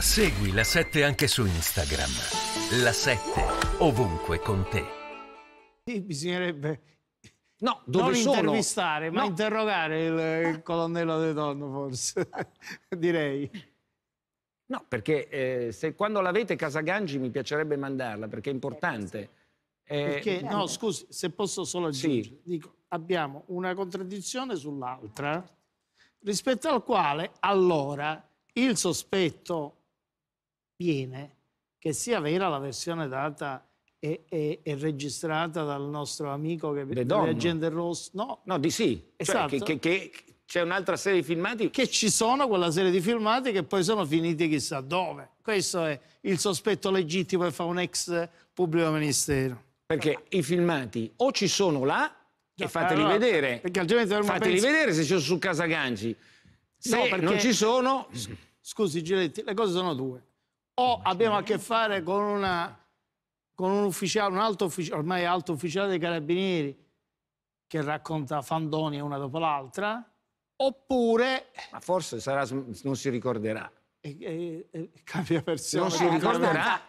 Segui la 7 anche su Instagram. La 7 ovunque con te. bisognerebbe No, dove non sono? intervistare, ma interrogare il, il colonnello De Donno, forse, direi. No, perché eh, se, quando l'avete Casagangi mi piacerebbe mandarla, perché è importante. Eh, eh, eh no, scusi, se posso solo aggiungere. Sì. Dico, abbiamo una contraddizione sull'altra, rispetto al quale, allora, il sospetto piene, che sia vera la versione data e, e, e registrata dal nostro amico che Legend Ross. No, no, di sì. Esatto. Cioè, che, esatto. che, che c'è un'altra serie di filmati. Che ci sono quella serie di filmati che poi sono finiti chissà dove. Questo è il sospetto legittimo che fa un ex pubblico ministero. Perché eh. i filmati o ci sono là e fateli allora, vedere. Perché altrimenti fateli penso... vedere se ci sono su Casaganci. Se no, perché... non ci sono. Scusi, Giletti, le cose sono due o abbiamo a che fare con, una, con un ufficiale, un alto ufficiale, ormai alto ufficiale dei carabinieri che racconta fandoni una dopo l'altra, oppure... Ma forse sarà, non si ricorderà. E, e, e, cambia persona. Non si ricorderà.